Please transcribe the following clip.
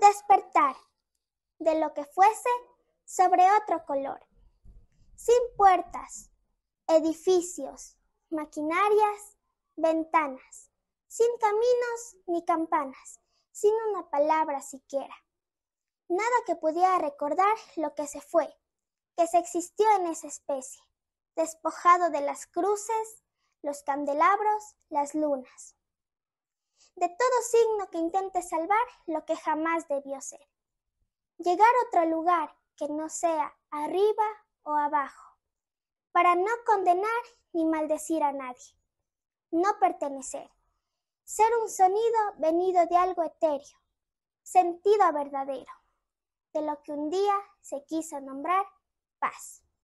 despertar de lo que fuese sobre otro color, sin puertas, edificios, maquinarias, ventanas, sin caminos ni campanas, sin una palabra siquiera. Nada que pudiera recordar lo que se fue, que se existió en esa especie, despojado de las cruces, los candelabros, las lunas de todo signo que intente salvar lo que jamás debió ser. Llegar a otro lugar que no sea arriba o abajo, para no condenar ni maldecir a nadie. No pertenecer. Ser un sonido venido de algo etéreo, sentido verdadero, de lo que un día se quiso nombrar paz.